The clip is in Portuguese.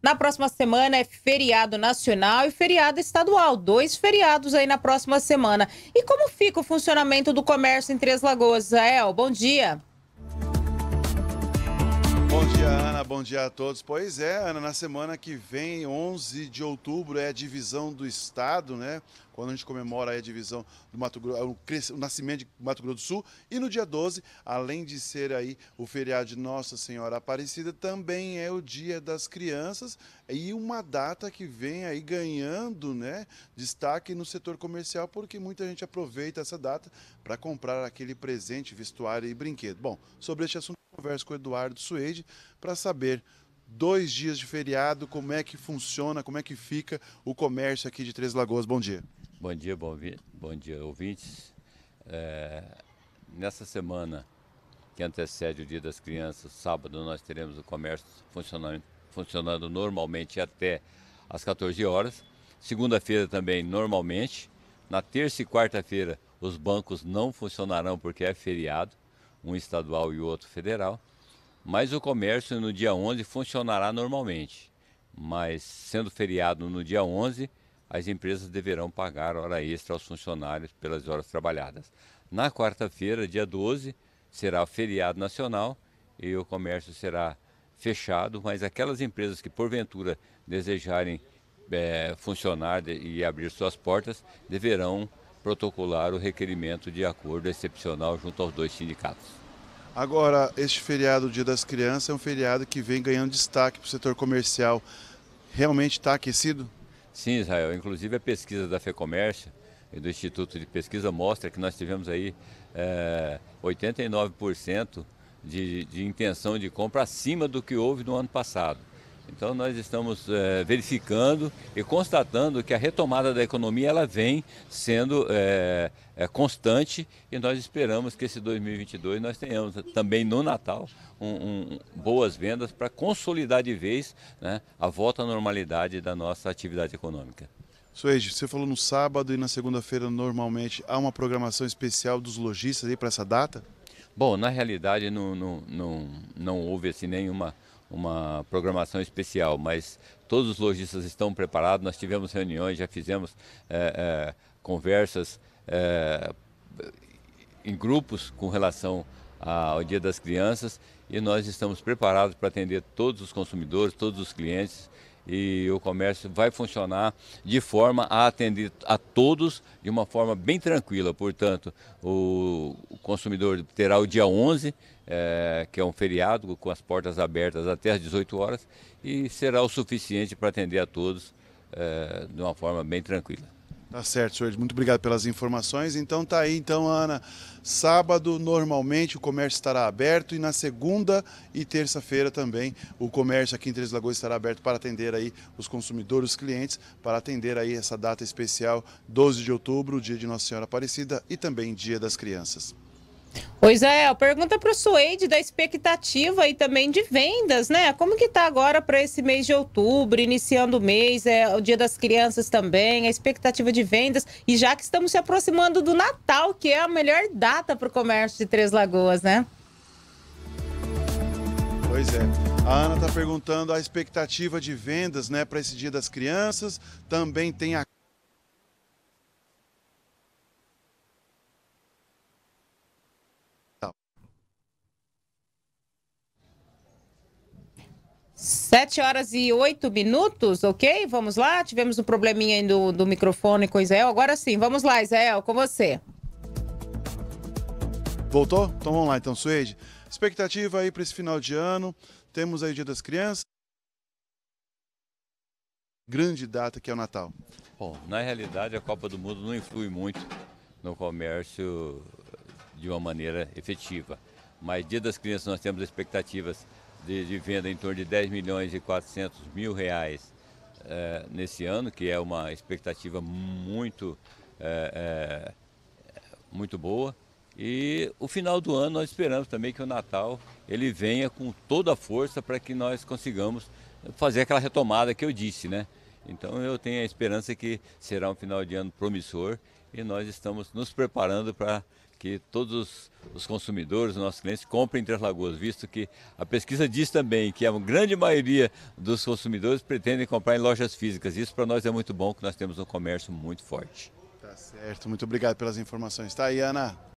Na próxima semana é feriado nacional e feriado estadual, dois feriados aí na próxima semana. E como fica o funcionamento do comércio em Três Lagoas, Israel? Bom dia. Bom dia, Ana. Bom dia a todos. Pois é, Ana, na semana que vem, 11 de outubro, é a divisão do Estado, né? Quando a gente comemora a divisão do Mato Grosso, o nascimento de Mato Grosso do Sul. E no dia 12, além de ser aí o feriado de Nossa Senhora Aparecida, também é o Dia das Crianças e uma data que vem aí ganhando, né? Destaque no setor comercial, porque muita gente aproveita essa data para comprar aquele presente, vestuário e brinquedo. Bom, sobre este assunto converso com o Eduardo Suede para saber dois dias de feriado, como é que funciona, como é que fica o comércio aqui de Três Lagoas. Bom dia. Bom dia, bom, bom dia, ouvintes. É... Nessa semana que antecede o Dia das Crianças, sábado, nós teremos o comércio funcionando, funcionando normalmente até às 14 horas. Segunda-feira também normalmente. Na terça e quarta-feira, os bancos não funcionarão porque é feriado um estadual e outro federal. Mas o comércio no dia 11 funcionará normalmente. Mas sendo feriado no dia 11, as empresas deverão pagar hora extra aos funcionários pelas horas trabalhadas. Na quarta-feira, dia 12, será feriado nacional e o comércio será fechado, mas aquelas empresas que porventura desejarem é, funcionar e abrir suas portas deverão protocolar o requerimento de acordo excepcional junto aos dois sindicatos. Agora, este feriado, Dia das Crianças, é um feriado que vem ganhando destaque para o setor comercial. Realmente está aquecido? Sim, Israel. Inclusive a pesquisa da FEComércio e do Instituto de Pesquisa mostra que nós tivemos aí é, eh, 89% de, de intenção de compra acima do que houve no ano passado. Então nós estamos é, verificando e constatando que a retomada da economia ela vem sendo é, é, constante e nós esperamos que esse 2022 nós tenhamos também no Natal um, um, boas vendas para consolidar de vez né, a volta à normalidade da nossa atividade econômica. Suede, você falou no sábado e na segunda-feira normalmente há uma programação especial dos lojistas aí para essa data? Bom, na realidade não, não, não, não houve assim nenhuma uma programação especial, mas todos os lojistas estão preparados. Nós tivemos reuniões, já fizemos é, é, conversas é, em grupos com relação ao Dia das Crianças e nós estamos preparados para atender todos os consumidores, todos os clientes e o comércio vai funcionar de forma a atender a todos de uma forma bem tranquila. Portanto, o consumidor terá o dia 11, é, eh, que é um feriado, com as portas abertas até às 18 horas, e será o suficiente para atender a todos é, de uma forma bem tranquila. Tá certo, senhores. Muito obrigado pelas informações. Então tá aí, então, Ana. Sábado, normalmente, o comércio estará aberto e na segunda e terça-feira também o comércio aqui em Três Lagoas estará aberto para atender aí os consumidores, os clientes, para atender aí essa data especial, 12 de outubro, dia de Nossa Senhora Aparecida e também Dia das Crianças. Pois é, pergunta para o Suede da expectativa e também de vendas, né? Como que está agora para esse mês de outubro, iniciando o mês, é o Dia das Crianças também, a expectativa de vendas e já que estamos se aproximando do Natal, que é a melhor data para o comércio de Três Lagoas, né? Pois é. A Ana está perguntando a expectativa de vendas né, para esse Dia das Crianças. Também tem a Sete horas e oito minutos, ok? Vamos lá, tivemos um probleminha aí do, do microfone com o Israel. Agora sim, vamos lá, Israel, com você. Voltou? Então vamos lá, então, Suede. Expectativa aí para esse final de ano. Temos aí o Dia das Crianças. Grande data que é o Natal. Bom, na realidade a Copa do Mundo não influi muito no comércio de uma maneira efetiva. Mas Dia das Crianças nós temos expectativas de, de venda em torno de 10 milhões e 400 mil reais é, nesse ano, que é uma expectativa muito, é, é, muito boa. E o final do ano nós esperamos também que o Natal ele venha com toda a força para que nós consigamos fazer aquela retomada que eu disse, né? Então eu tenho a esperança que será um final de ano promissor e nós estamos nos preparando para que todos os consumidores, nossos clientes, comprem em Três Lagoas, visto que a pesquisa diz também que a grande maioria dos consumidores pretendem comprar em lojas físicas. Isso para nós é muito bom, que nós temos um comércio muito forte. Tá certo, muito obrigado pelas informações. Tá aí, Ana.